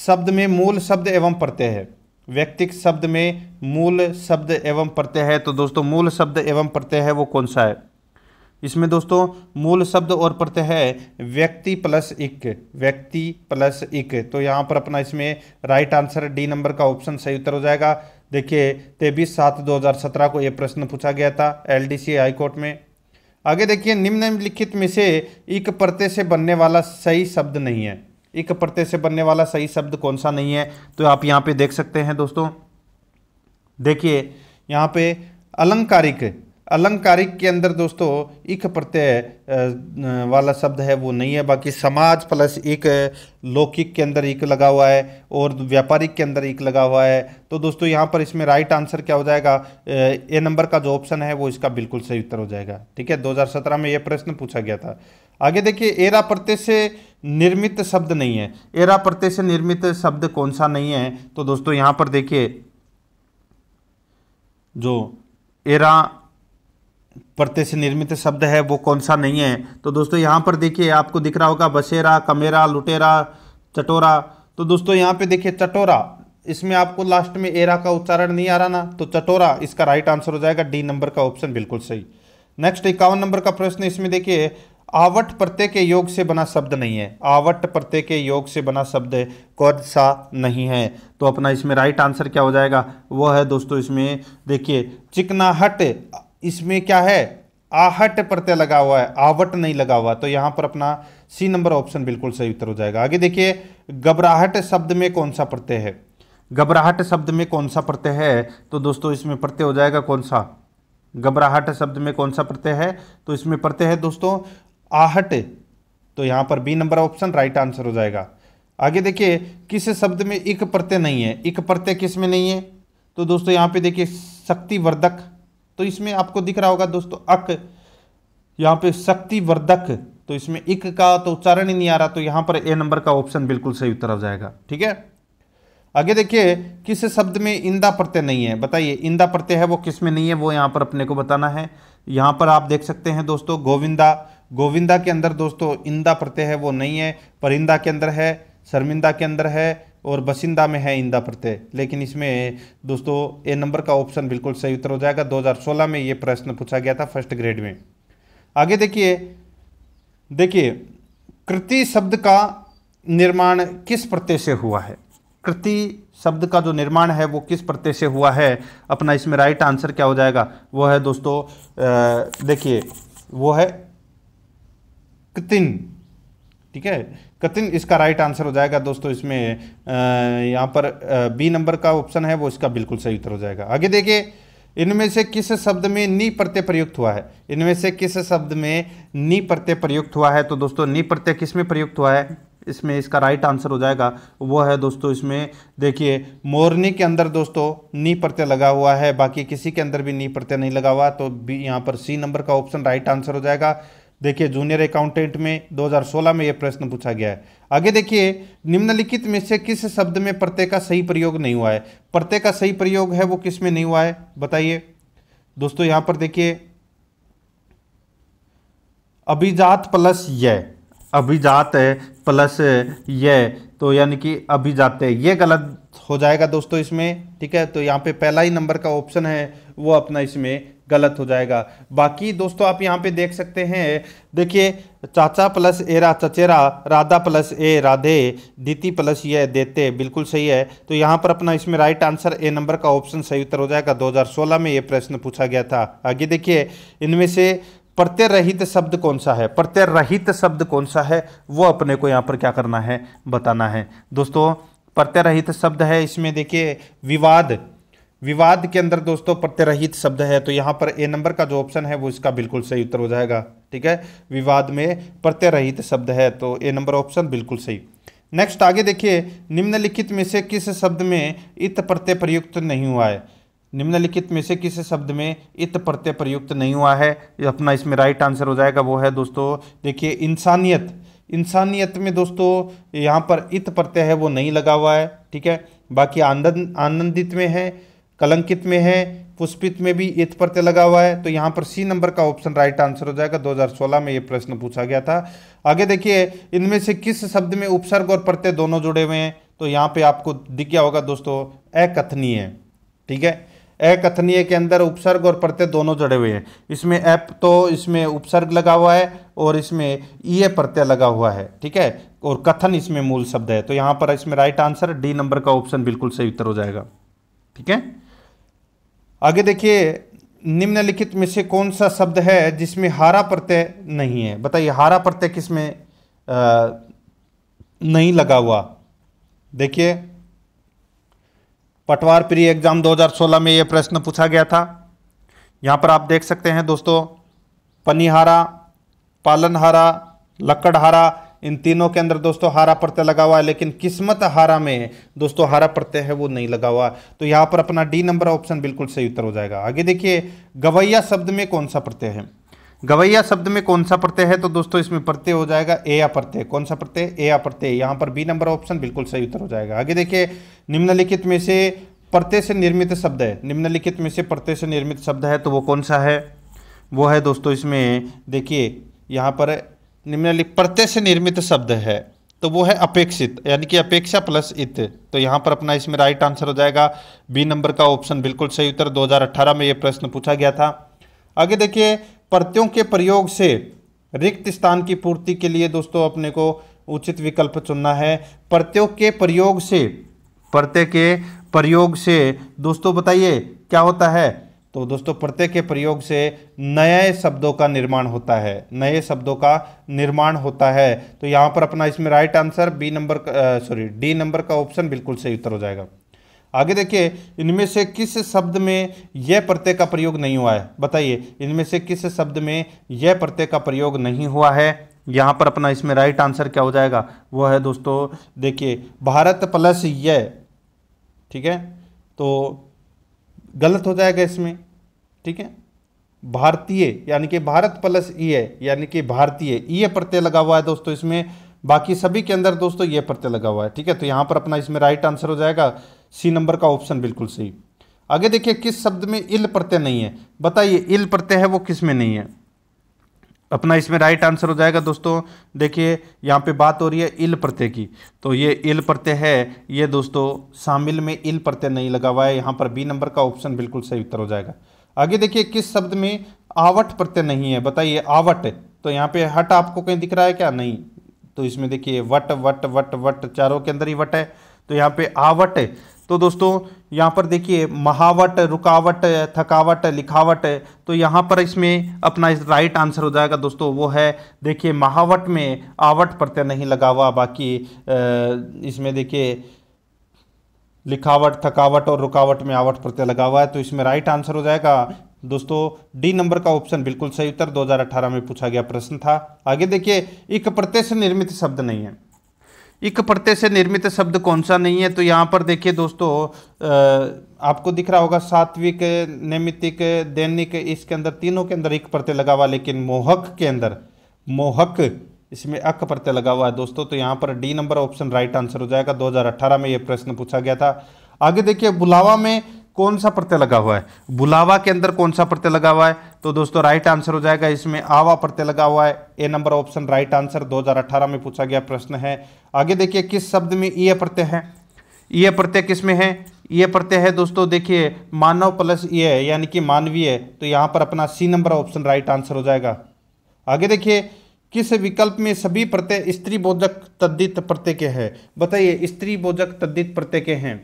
[SPEAKER 1] शब्द में मूल शब्द एवं प्रत्यय है व्यक्तिक शब्द में मूल शब्द एवं प्रत्यय है तो दोस्तों मूल शब्द एवं प्रत्यय है वो कौन सा है इसमें दोस्तों मूल शब्द और प्रत्यय है व्यक्ति प्लस इक व्यक्ति प्लस इक तो यहाँ पर अपना इसमें राइट आंसर डी नंबर का ऑप्शन सही उत्तर हो जाएगा देखिए तेबीस सात 2017 को ये प्रश्न पूछा गया था एल डी हाई कोर्ट में आगे देखिए निम्नलिखित में से इक प्रत्यय से बनने वाला सही शब्द नहीं है एक प्रत्यय से बनने वाला सही शब्द कौन सा नहीं है तो आप यहाँ पे देख सकते हैं दोस्तों देखिए यहाँ पे अलंकारिक अलंकारिक के अंदर दोस्तों इक प्रत्यय वाला शब्द है वो नहीं है बाकी समाज प्लस एक लौकिक के अंदर एक लगा हुआ है और व्यापारिक के अंदर एक लगा हुआ है तो दोस्तों यहाँ पर इसमें राइट आंसर क्या हो जाएगा ए नंबर का जो ऑप्शन है वो इसका बिल्कुल सही उत्तर हो जाएगा ठीक है 2017 में ये प्रश्न पूछा गया था आगे देखिए एरा प्रत्यय से निर्मित शब्द नहीं है एरा प्रत्यय से निर्मित शब्द कौन सा नहीं है तो दोस्तों यहां पर देखिए जो एरा प्रत्यय से निर्मित शब्द है वो कौन सा नहीं है तो दोस्तों यहां पर देखिए आपको दिख रहा होगा बसेरा कमेरा लुटेरा चटोरा तो दोस्तों यहां पे देखिए चटोरा इसमें आपको लास्ट में एरा का उच्चारण नहीं आ रहा ना तो चटोरा इसका राइट आंसर हो जाएगा डी नंबर का ऑप्शन बिल्कुल सही नेक्स्ट इक्यावन नंबर का प्रश्न इसमें देखिए आवट प्रत्यय के योग से बना शब्द नहीं है आवट प्रत्यय के योग से बना शब्द कौन सा नहीं है तो अपना इसमें राइट आंसर क्या हो जाएगा वो है दोस्तों इसमें देखिए चिकनाहट इसमें क्या है आहट प्रत्यय लगा हुआ है आवट नहीं लगा हुआ तो यहां पर अपना सी नंबर ऑप्शन बिल्कुल सही उत्तर हो जाएगा आगे देखिए घबराहट शब्द में कौन सा प्रत्यय है घबराहट शब्द में कौन सा प्रत्यय है तो दोस्तों इसमें प्रत्यय हो जाएगा कौन सा घबराहट शब्द में कौन सा प्रत्यय है तो इसमें प्रत्यय है दोस्तों आहट तो यहां पर B number option right answer हो जाएगा आगे देखिए किस शब्द में एक प्रत्यय नहीं है एक प्रत्यय किस में नहीं है तो दोस्तों यहां पे देखिए शक्तिवर्धक तो इसमें आपको दिख रहा होगा दोस्तों अक यहां पे शक्तिवर्धक तो इसमें इक का तो उच्चारण ही नहीं आ रहा तो यहां पर ए नंबर का ऑप्शन बिल्कुल सही उत्तर हो जाएगा ठीक है आगे देखिए किस शब्द में इंदा प्रत्यय नहीं है बताइए इंदा प्रत्यय है वो किस में नहीं है वो यहां पर अपने को बताना है यहाँ पर आप देख सकते हैं दोस्तों गोविंदा गोविंदा के अंदर दोस्तों इंदा प्रत्यय है वो नहीं है परिंदा के अंदर है शर्मिंदा के अंदर है और बसिंदा में है इंदा प्रत्यय लेकिन इसमें दोस्तों ए नंबर का ऑप्शन बिल्कुल सही उत्तर हो जाएगा 2016 में ये प्रश्न पूछा गया था फर्स्ट ग्रेड में आगे देखिए देखिए कृति शब्द का निर्माण किस प्रत्यय से हुआ है कृति शब्द का जो निर्माण है वो किस प्रत्यय से हुआ है अपना इसमें राइट आंसर क्या हो जाएगा वो है दोस्तों देखिए वो है कृतिन ठीक है कतिन इसका राइट आंसर हो जाएगा दोस्तों इसमें यहाँ पर बी नंबर का ऑप्शन है वो इसका बिल्कुल सही उत्तर हो जाएगा आगे देखिए इनमें से किस शब्द में नी प्रत्यय प्रयुक्त हुआ है इनमें से किस शब्द में नी प्रत्यय प्रयुक्त हुआ है तो दोस्तों नी प्रत्यय किस में प्रयुक्त हुआ है इसमें इसका राइट आंसर हो जाएगा वो है दोस्तों इसमें देखिए मोरनी के अंदर दोस्तों नी प्रत्यय लगा हुआ है बाकी किसी के अंदर भी नी प्रत्यय नहीं लगा हुआ तो भी यहाँ पर सी नंबर का ऑप्शन राइट आंसर हो जाएगा देखिए जूनियर अकाउंटेंट में 2016 में यह प्रश्न पूछा गया है आगे देखिए निम्नलिखित में से किस शब्द में प्रत्यय का सही प्रयोग नहीं हुआ है प्रत्यय का सही प्रयोग है वो किस में नहीं हुआ है बताइए दोस्तों यहां पर देखिए अभिजात प्लस यह अभिजात है प्लस ये तो यानी कि अभिजात है ये गलत हो जाएगा दोस्तों इसमें ठीक है तो यहाँ पे पहला ही नंबर का ऑप्शन है वो अपना इसमें गलत हो जाएगा बाकी दोस्तों आप यहाँ पे देख सकते हैं देखिए चाचा प्लस एरा चचेरा राधा प्लस ए राधे दीति प्लस ये देते बिल्कुल सही है तो यहाँ पर अपना इसमें राइट आंसर ए नंबर का ऑप्शन सही उत्तर हो जाएगा 2016 में ये प्रश्न पूछा गया था आगे देखिए इनमें से प्रत्यय रहित शब्द कौन सा है प्रत्यय रहित शब्द कौन सा है वो अपने को यहाँ पर क्या करना है बताना है दोस्तों प्रत्यय रहित शब्द है इसमें देखिए विवाद विवाद के अंदर दोस्तों प्रत्यरहित शब्द है तो यहाँ पर ए नंबर का जो ऑप्शन है वो इसका बिल्कुल सही उत्तर हो जाएगा ठीक है विवाद में प्रत्यरहित शब्द है तो ए नंबर ऑप्शन बिल्कुल सही नेक्स्ट आगे देखिए निम्नलिखित में से किस शब्द में इत प्रत्यय प्रयुक्त नहीं हुआ है निम्नलिखित में से किस शब्द में इत प्रत्यय प्रयुक्त नहीं हुआ है अपना इसमें राइट आंसर हो जाएगा वो है दोस्तों देखिए इंसानियत इंसानियत में दोस्तों यहाँ पर इत प्रत्यय है वो नहीं लगा हुआ है ठीक है बाकी आनंद आनंदित में है कलंकित में है पुष्पित में भी इत प्रत्यय लगा हुआ है तो यहाँ पर सी नंबर का ऑप्शन राइट आंसर हो जाएगा 2016 में ये प्रश्न पूछा गया था आगे देखिए इनमें से किस शब्द में उपसर्ग और प्रत्यय दोनों जुड़े हुए हैं तो यहाँ पे आपको दिख गया होगा दोस्तों अकथनीय ठीक है अकथनीय के अंदर उपसर्ग और प्रत्यय दोनों जड़े हुए हैं इसमें ऐप तो इसमें उपसर्ग लगा हुआ है और इसमें ई प्रत्यय लगा हुआ है ठीक है और कथन इसमें मूल शब्द है तो यहाँ पर इसमें राइट आंसर डी नंबर का ऑप्शन बिल्कुल सही उत्तर हो जाएगा ठीक है आगे देखिए निम्नलिखित में से कौन सा शब्द है जिसमें हारा प्रत्यय नहीं है बताइए हारा प्रत्यय किसमें नहीं लगा हुआ देखिए पटवार प्री एग्ज़ाम 2016 में ये प्रश्न पूछा गया था यहाँ पर आप देख सकते हैं दोस्तों पनीहारा पालनहारा लक्कड़हारा इन तीनों के अंदर दोस्तों हारा प्रत्यय लगा हुआ है लेकिन किस्मत हारा में दोस्तों हारा प्रत्यय है वो नहीं लगा हुआ तो यहाँ पर अपना डी नंबर ऑप्शन बिल्कुल सही उत्तर हो जाएगा आगे देखिए गवैया शब्द में कौन सा प्रत्यय है गवैया शब्द में कौन सा प्रत्यय है तो दोस्तों इसमें प्रत्यय हो जाएगा ए या प्रत्यय कौन सा प्रत्यय ए या प्रत्यय यहाँ पर बी नंबर ऑप्शन बिल्कुल सही उत्तर हो जाएगा आगे देखिए निम्नलिखित में से प्रत्यय से निर्मित शब्द है निम्नलिखित में से प्रत्यय से निर्मित शब्द है तो वो कौन सा है वो है दोस्तों इसमें देखिए यहाँ पर निम्नलिखित प्रत्यय से निर्मित शब्द है तो वो है अपेक्षित यानी कि अपेक्षा प्लस इत तो यहाँ पर अपना इसमें राइट आंसर हो जाएगा बी नंबर का ऑप्शन बिल्कुल सही उत्तर 2018 में ये प्रश्न पूछा गया था आगे देखिए प्रत्यों के प्रयोग से रिक्त स्थान की पूर्ति के लिए दोस्तों अपने को उचित विकल्प चुनना है प्रत्यों के प्रयोग से प्रत्यय के प्रयोग से दोस्तों बताइए क्या होता है तो दोस्तों प्रत्यय के प्रयोग से नए शब्दों का निर्माण होता है नए शब्दों का निर्माण होता है तो यहाँ पर अपना इसमें right answer B number sorry D number का ऑप्शन बिल्कुल सही उत्तर हो जाएगा आगे देखिए इनमें से किस शब्द में यह प्रत्यय का प्रयोग नहीं हुआ है बताइए इनमें से किस शब्द में यह प्रत्यय का प्रयोग नहीं हुआ है यहाँ पर अपना इसमें राइट आंसर क्या हो जाएगा वो है दोस्तों देखिए भारत प्लस यह ठीक है तो गलत हो जाएगा इसमें ठीक है भारतीय यानी कि भारत प्लस ई यानी कि भारतीय ई प्रत्यय लगा हुआ है दोस्तों इसमें बाकी सभी के अंदर दोस्तों ये प्रत्यय लगा हुआ है ठीक है तो यहाँ पर अपना इसमें राइट आंसर हो जाएगा सी नंबर का ऑप्शन बिल्कुल सही आगे देखिए किस शब्द में इल प्रत्यय नहीं है बताइए इल प्रत्यय है वो किस में नहीं है अपना इसमें राइट आंसर हो जाएगा दोस्तों देखिए यहाँ पे बात हो रही है इल प्रत्यय की तो ये इल प्रत्यय है ये दोस्तों शामिल में इल प्रत्यय नहीं लगा हुआ है यहाँ पर बी नंबर का ऑप्शन बिल्कुल सही उत्तर हो जाएगा आगे देखिए किस शब्द में आवट प्रत्यय नहीं है बताइए आवट तो यहाँ पे हट आपको कहीं दिख रहा है क्या नहीं तो इसमें देखिए वट वट वट वट चारों के अंदर ही वट है तो यहाँ पे आवट तो दोस्तों यहाँ पर देखिए महावट रुकावट थकावट लिखावट तो यहाँ पर इसमें अपना इस राइट आंसर हो जाएगा दोस्तों वो है देखिए महावट में आवट प्रत्यय नहीं लगा हुआ बाकी इसमें देखिए लिखावट थकावट और रुकावट में आवट प्रत्यय लगा हुआ है तो इसमें राइट आंसर हो जाएगा दोस्तों डी नंबर का ऑप्शन बिल्कुल सही उत्तर 2018 में पूछा गया प्रश्न था आगे देखिए एक प्रत्यय से निर्मित शब्द नहीं है इक प्रत्यय से निर्मित शब्द कौन सा नहीं है तो यहाँ पर देखिए दोस्तों आपको दिख रहा होगा सात्विक नैमितिक दैनिक इसके अंदर तीनों के अंदर एक प्रत्यय लगा हुआ लेकिन मोहक के अंदर मोहक इसमें अक प्रत्यय लगा हुआ है दोस्तों तो यहाँ पर D number option right answer हो जाएगा 2018 में ये प्रश्न पूछा गया था आगे देखिए बुलावा में कौन सा प्रत्यय लगा हुआ है बुलावा के अंदर कौन सा प्रत्यय लगा हुआ है तो दोस्तों राइट आंसर हो जाएगा इसमें आवा प्रत्यय लगा हुआ है A number option right answer 2018 में पूछा गया प्रश्न है आगे देखिए किस शब्द में ईय प्रत्यय है ईय प्रत्यय किस में है ये प्रत्यय है दोस्तों देखिए मानव प्लस ये है यानी कि मानवीय तो यहाँ पर अपना C number option right answer हो जाएगा आगे देखिए किस विकल्प में सभी प्रत्यय स्त्री बोधक तद्दित प्रत्यय के हैं बताइए स्त्री बोधक तद्दित प्रत्यय के हैं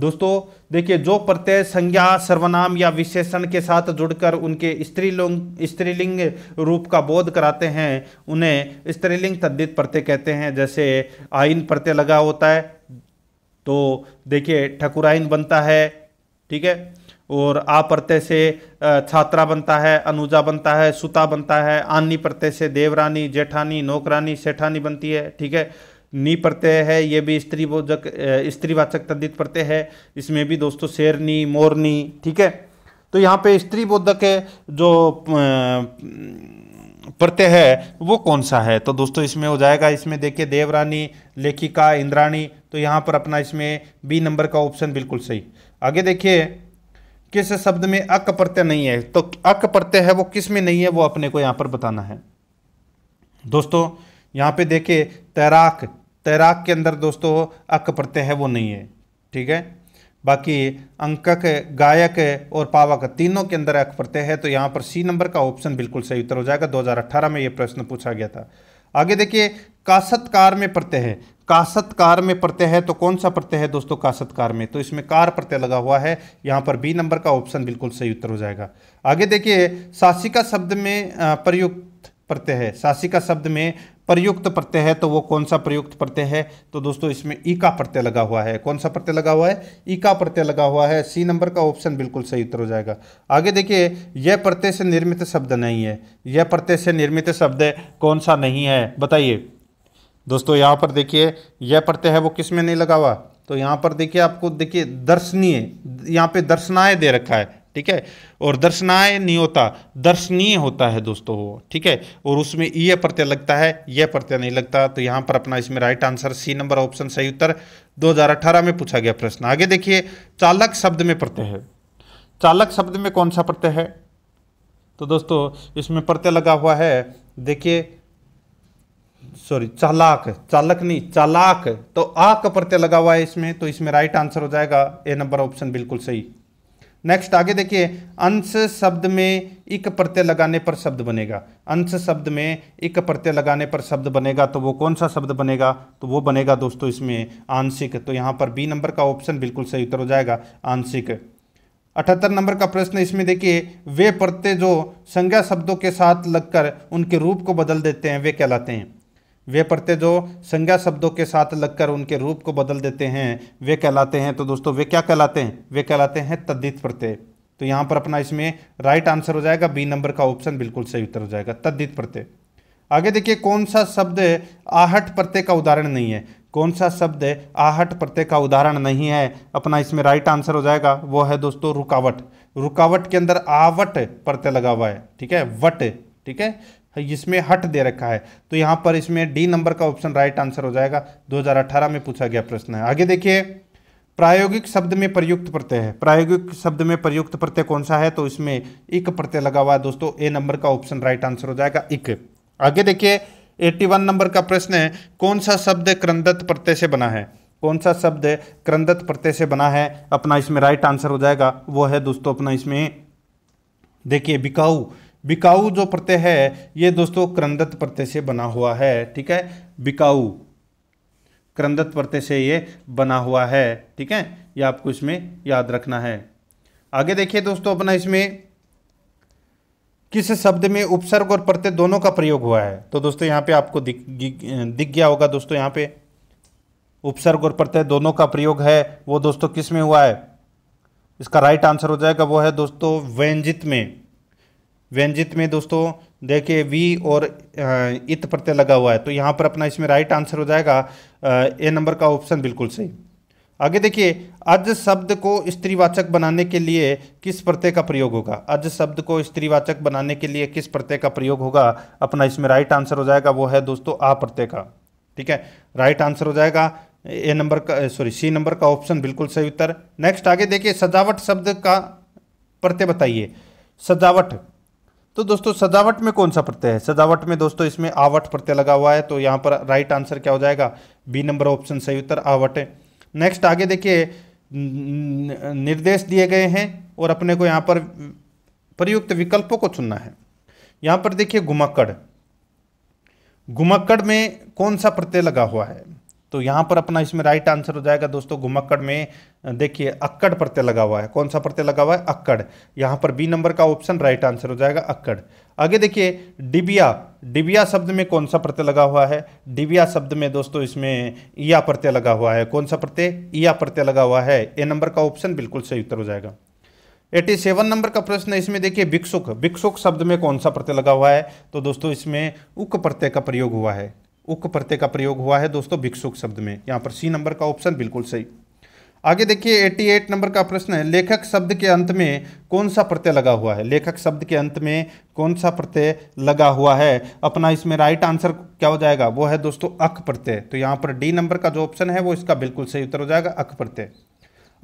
[SPEAKER 1] दोस्तों देखिए जो प्रत्यय संज्ञा सर्वनाम या विशेषण के साथ जुड़कर उनके स्त्रीलिंग स्त्रीलिंग रूप का बोध कराते हैं उन्हें स्त्रीलिंग तद्दित प्रत्यय कहते हैं जैसे आइन प्रत्यय लगा होता है तो देखिए ठकुराइन बनता है ठीक है और आ प्रत्यय से छात्रा बनता है अनुजा बनता है सुता बनता है आनी प्रत्यय से देवरानी जेठानी नौकरानी सेठानी बनती है ठीक है नी प्रत्यय है ये भी स्त्रीबोधक स्त्रीवाचक तद्धित प्रत्यय है इसमें भी दोस्तों शेरनी मोरनी ठीक है तो यहाँ पे स्त्री बोधक जो प्रत्यय है वो कौन सा है तो दोस्तों इसमें हो जाएगा इसमें देखिए देवरानी लेखिका इंद्राणी तो यहाँ पर अपना इसमें बी नंबर का ऑप्शन बिल्कुल सही आगे देखिए किस शब्द में अक प्रत्यय नहीं है तो अक प्रत्यय है वो किस में नहीं है वो अपने को यहाँ पर बताना है दोस्तों यहाँ पे देखिए तैराक तैराक के अंदर दोस्तों अक प्रत्यय है वो नहीं है ठीक है बाकी अंकक गायक और पावक तीनों के अंदर अक प्रत्यय है तो यहाँ पर सी नंबर का ऑप्शन बिल्कुल सही उत्तर हो जाएगा 2018 में ये प्रश्न पूछा गया था आगे देखिए कासतकार में प्रत्यय है कासतकार में प्रत्यय है तो कौन सा प्रत्यय है दोस्तों कासतकार में तो इसमें कार प्रत्यय लगा हुआ है यहाँ पर बी नंबर का ऑप्शन बिल्कुल सही उत्तर हो जाएगा आगे देखिए सासिका शब्द में प्रयुक्त प्रत्यय है सासिका शब्द में प्रयुक्त प्रत्यय है तो वो कौन सा प्रयुक्त प्रत्यय है तो दोस्तों इसमें ई का प्रत्यय लगा हुआ है कौन सा प्रत्यय लगा हुआ है ई का प्रत्यय लगा हुआ है सी नंबर का ऑप्शन बिल्कुल सही उत्तर हो जाएगा आगे देखिए यह प्रत्यय से निर्मित शब्द नहीं है यह प्रत्यय से निर्मित शब्द कौन सा नहीं है बताइए दोस्तों यहाँ पर देखिए यह प्रत्यय है वो किस में नहीं लगा हुआ तो यहाँ पर देखिए आपको देखिए दर्शनीय यहाँ पे दर्शनाएँ दे रखा है ठीक है और दर्शनाय नहीं होता दर्शनीय होता है दोस्तों वो ठीक है और उसमें ये प्रत्यय लगता है यह प्रत्यय नहीं लगता तो यहां पर अपना इसमें right answer C number option सही उत्तर 2018 में पूछा गया प्रश्न आगे देखिए चालक शब्द में प्रत्यय है चालक शब्द में कौन सा प्रत्यय है तो दोस्तों इसमें प्रत्यय लगा हुआ है देखिए सॉरी चालाक चालक नहीं चालाक तो आक प्रत्यय लगा हुआ है इसमें तो इसमें राइट आंसर हो जाएगा ए नंबर ऑप्शन बिल्कुल सही नेक्स्ट आगे देखिए अंश शब्द में एक प्रत्यय लगाने पर शब्द बनेगा अंश शब्द में एक प्रत्यय लगाने पर शब्द बनेगा तो वो कौन सा शब्द बनेगा तो वो बनेगा दोस्तों इसमें आंशिक तो यहाँ पर बी नंबर का ऑप्शन बिल्कुल सही उत्तर हो जाएगा आंशिक अठहत्तर नंबर का प्रश्न इसमें देखिए वे प्रत्यय जो संज्ञा शब्दों के साथ लगकर उनके रूप को बदल देते हैं वे कहलाते हैं वे प्रत्यय जो संज्ञा शब्दों के साथ लगकर उनके रूप को बदल देते हैं वे कहलाते हैं तो दोस्तों वे क्या कहलाते हैं वे कहलाते हैं तद्दित प्रत्यय तो यहाँ पर अपना इसमें राइट आंसर हो जाएगा बी नंबर का ऑप्शन बिल्कुल सही उत्तर हो जाएगा तद्दित प्रत्यय आगे देखिए कौन सा शब्द आहट प्रत्यय का उदाहरण नहीं है कौन सा शब्द आहट प्रत्यय का उदाहरण नहीं है अपना इसमें राइट आंसर हो जाएगा वो है दोस्तों रुकावट रुकावट के अंदर आवट प्रत्यय लगा हुआ है ठीक है वट ठीक है इसमें हट दे रखा है तो यहां पर इसमें डी नंबर का ऑप्शन राइट आंसर हो जाएगा 2018 में पूछा गया प्रश्न है आगे देखिए प्रायोगिक शब्द में प्रयुक्त प्रत्यय है प्रायोगिक शब्द में प्रयुक्त प्रत्यय कौन सा है तो इसमें इक प्रत्यय लगा हुआ है दोस्तों ए नंबर का ऑप्शन राइट आंसर हो जाएगा इक आगे देखिए 81 नंबर का प्रश्न है कौन सा शब्द क्रंदत प्रत्यय से बना है कौन सा शब्द क्रंदत प्रत्यय से बना है अपना इसमें राइट आंसर हो जाएगा वो है दोस्तों अपना इसमें देखिए बिकाऊ बिकाऊ जो प्रत्यय है ये दोस्तों क्रंदत प्रत्यय से बना हुआ है ठीक है बिकाऊ क्रंदत प्रत्यय से ये बना हुआ है ठीक है ये आपको इसमें याद रखना है आगे देखिए दोस्तों अपना इसमें किस शब्द में उपसर्ग और प्रत्यय दोनों का प्रयोग हुआ है तो दोस्तों यहाँ पे आपको दिख दिख गया होगा दोस्तों यहाँ पे उपसर्ग और प्रत्यय दोनों का प्रयोग है वो दोस्तों किस में हुआ है इसका राइट आंसर हो जाएगा वो है दोस्तों व्यंजित में व्यंजित में दोस्तों देखिए वी और इत प्रत्यय लगा हुआ है तो यहाँ पर अपना इसमें राइट आंसर हो जाएगा ए नंबर का ऑप्शन बिल्कुल सही आगे देखिए अज शब्द को स्त्रीवाचक बनाने के लिए किस प्रत्यय का प्रयोग होगा अज शब्द को स्त्रीवाचक बनाने के लिए किस प्रत्यय का प्रयोग होगा अपना इसमें राइट आंसर हो जाएगा वो है दोस्तों आ प्रत्यय का ठीक है राइट आंसर हो जाएगा ए नंबर का सॉरी सी नंबर का ऑप्शन बिल्कुल सही उत्तर नेक्स्ट आगे देखिए सजावट शब्द का प्रत्यय बताइए सजावट तो दोस्तों सजावट में कौन सा प्रत्यय है सजावट में दोस्तों इसमें आवट प्रत्यय लगा हुआ है तो यहाँ पर राइट आंसर क्या हो जाएगा बी नंबर ऑप्शन सही उत्तर आवट है नेक्स्ट आगे देखिए निर्देश दिए गए हैं और अपने को यहाँ पर प्रयुक्त विकल्पों को चुनना है यहाँ पर देखिए घुमक्कड़ घुमक्कड़ में कौन सा प्रत्यय लगा हुआ है तो यहाँ पर अपना इसमें राइट आंसर हो जाएगा दोस्तों घुमक्कड़ में देखिए अक्कड़ प्रत्यय लगा हुआ है कौन सा प्रत्यय लगा हुआ है अक्कड़ यहाँ पर बी नंबर का ऑप्शन राइट आंसर हो जाएगा अक्कड़ आगे देखिए डिबिया डिबिया शब्द में कौन सा प्रत्यय लगा हुआ है डिबिया शब्द में दोस्तों इसमें ईया प्रत्यय लगा हुआ है कौन सा प्रत्यय ईया प्रत्यय लगा हुआ है ए नंबर का ऑप्शन बिल्कुल सही उत्तर हो जाएगा एटी सेवन नंबर का प्रश्न है इसमें देखिए भिक्षुक भिक्षुक शब्द में कौन सा प्रत्यय लगा हुआ है तो दोस्तों इसमें उक प्रत्यय का प्रयोग हुआ है उक प्रत्यय का प्रयोग हुआ है दोस्तों भिक्षुक शब्द में यहाँ पर सी नंबर का ऑप्शन बिल्कुल सही आगे देखिए 88 नंबर का प्रश्न है लेखक शब्द के अंत में कौन सा प्रत्यय लगा हुआ है लेखक शब्द के अंत में कौन सा प्रत्यय लगा हुआ है अपना इसमें राइट आंसर क्या हो जाएगा वो है दोस्तों अक प्रत्यय तो यहाँ पर डी नंबर का जो ऑप्शन है वो इसका बिल्कुल सही उत्तर हो जाएगा अक प्रत्यय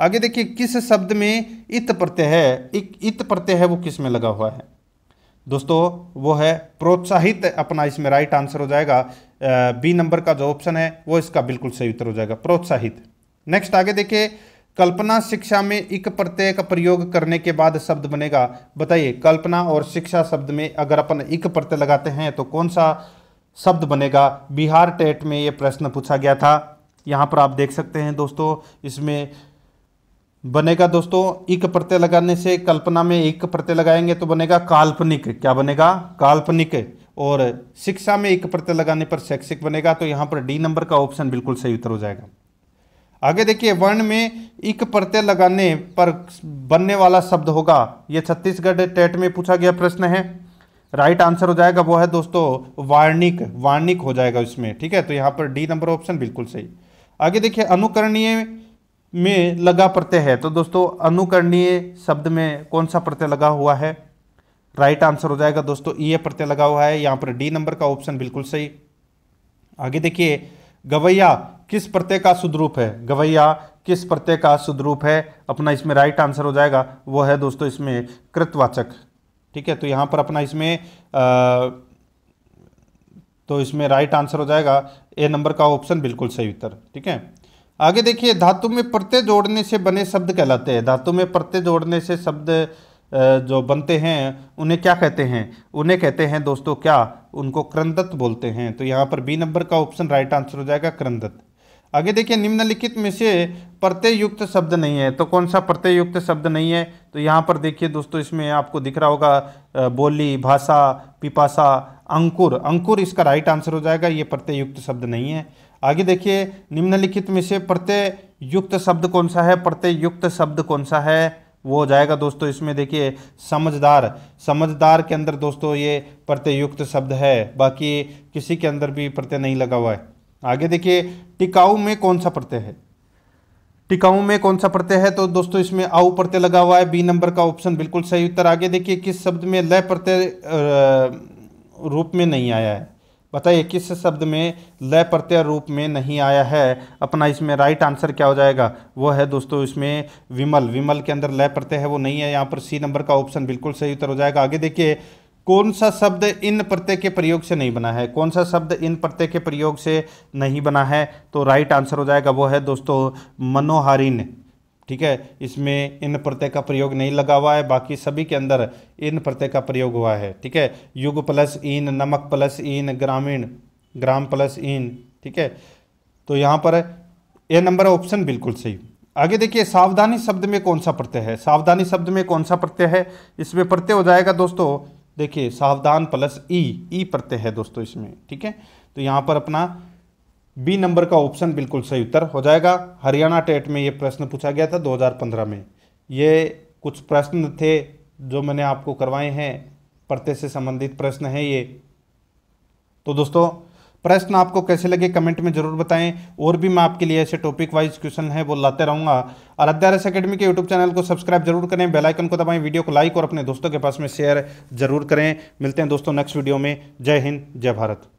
[SPEAKER 1] आगे देखिए किस शब्द में इत प्रत्यय है इत प्रत्यय है वो किस में लगा हुआ है दोस्तों वो है प्रोत्साहित अपना इसमें राइट आंसर हो जाएगा बी नंबर का जो ऑप्शन है वो इसका बिल्कुल सही उत्तर हो जाएगा प्रोत्साहित नेक्स्ट आगे देखिए कल्पना शिक्षा में एक प्रत्यय का प्रयोग करने के बाद शब्द बनेगा बताइए कल्पना और शिक्षा शब्द में अगर अपन एक प्रत्यय लगाते हैं तो कौन सा शब्द बनेगा बिहार टेट में ये प्रश्न पूछा गया था यहाँ पर आप देख सकते हैं दोस्तों इसमें बनेगा दोस्तों एक प्रत्यय लगाने से कल्पना में एक प्रत्यय लगाएंगे तो बनेगा काल्पनिक क्या बनेगा काल्पनिक और शिक्षा में एक प्रत्यय लगाने पर शैक्षिक बनेगा तो यहाँ पर डी नंबर का ऑप्शन बिल्कुल सही उत्तर हो जाएगा आगे देखिए वर्ण में एक प्रत्यय लगाने पर बनने वाला शब्द होगा यह छत्तीसगढ़ टेट में पूछा गया प्रश्न है राइट आंसर हो जाएगा वो है दोस्तों वार्णिक वार्णिक हो जाएगा इसमें ठीक है तो यहाँ पर डी नंबर ऑप्शन बिल्कुल सही आगे देखिए अनुकरणीय में लगा प्रत्यय है तो दोस्तों अनुकरणीय शब्द में कौन सा प्रत्यय लगा हुआ है राइट आंसर हो जाएगा दोस्तों ई e ए प्रत्यय लगा हुआ है यहाँ पर डी नंबर का ऑप्शन बिल्कुल सही आगे देखिए गवैया किस प्रत्यय का सुद्रूप है गवैया किस प्रत्यय का सुद्रूप है अपना इसमें राइट आंसर हो जाएगा वो है दोस्तों इसमें कृतवाचक ठीक है तो यहाँ पर अपना इसमें आ, तो इसमें राइट आंसर हो जाएगा ए नंबर का ऑप्शन बिल्कुल सही उत्तर ठीक है आगे देखिए धातु में प्रत्यय जोड़ने से बने शब्द कहलाते हैं धातु में प्रत्यय जोड़ने से शब्द जो बनते हैं उन्हें क्या कहते हैं उन्हें कहते हैं दोस्तों क्या उनको क्रंदत बोलते हैं तो यहाँ पर बी नंबर का ऑप्शन राइट आंसर हो जाएगा क्रंदत आगे देखिए निम्नलिखित में से प्रत्यय युक्त शब्द नहीं है तो कौन सा प्रत्यय युक्त शब्द नहीं है तो यहाँ पर देखिए दोस्तों इसमें आपको दिख रहा होगा बोली भाषा पिपासा अंकुर अंकुर इसका राइट आंसर हो जाएगा ये प्रत्यय युक्त शब्द नहीं है आगे देखिए निम्नलिखित में से प्रत्यय युक्त शब्द कौन सा है प्रत्यय युक्त शब्द कौन सा है वो हो जाएगा दोस्तों इसमें देखिए समझदार समझदार के अंदर दोस्तों ये प्रत्ययुक्त शब्द है बाकी किसी के अंदर भी प्रत्यय नहीं लगा हुआ है आगे देखिए टिकाऊ में कौन सा प्रत्यय है टिकाऊ में कौन सा प्रत्यय है तो दोस्तों इसमें आऊ प्रत्यय लगा हुआ है बी नंबर का ऑप्शन बिल्कुल सही उत्तर आगे देखिए किस शब्द में लय प्रत्यय रूप में नहीं आया है बताइए किस शब्द में लय प्रत्यय रूप में नहीं आया है अपना इसमें राइट आंसर क्या हो जाएगा वो है दोस्तों इसमें विमल विमल के अंदर लय प्रत्यय है वो नहीं है यहाँ पर सी नंबर का ऑप्शन बिल्कुल सही उत्तर हो जाएगा आगे देखिए कौन सा शब्द इन प्रत्यय के प्रयोग से नहीं बना है कौन सा शब्द इन प्रत्यय के प्रयोग से नहीं बना है तो राइट आंसर हो जाएगा वो है दोस्तों मनोहारिन ठीक है इसमें इन प्रत्यय का प्रयोग नहीं लगा हुआ है बाकी सभी के अंदर इन प्रत्यय का प्रयोग हुआ है ठीक है युग प्लस इन नमक प्लस इन ग्रामीण ग्राम प्लस इन ठीक है तो यहाँ पर ए नंबर ऑप्शन बिल्कुल सही आगे देखिए सावधानी शब्द में कौन सा प्रत्यय है सावधानी शब्द में कौन सा प्रत्यय है इसमें प्रत्यय हो जाएगा दोस्तों देखिए सावधान प्लस ई ई प्रत्यय है दोस्तों इसमें ठीक है तो यहाँ पर अपना बी नंबर का ऑप्शन बिल्कुल सही उत्तर हो जाएगा हरियाणा टेट में ये प्रश्न पूछा गया था 2015 में ये कुछ प्रश्न थे जो मैंने आपको करवाए हैं पढ़ते से संबंधित प्रश्न हैं ये तो दोस्तों प्रश्न आपको कैसे लगे कमेंट में जरूर बताएं और भी मैं आपके लिए ऐसे टॉपिक वाइज क्वेश्चन है वो लाते रहूंगा और अध्यारस अकेडमी के यूट्यूब चैनल को सब्सक्राइब जरूर करें बेल आइकन को दबाएं वीडियो को लाइक और अपने दोस्तों के पास में शेयर जरूर करें मिलते हैं दोस्तों नेक्स्ट वीडियो में जय हिंद जय भारत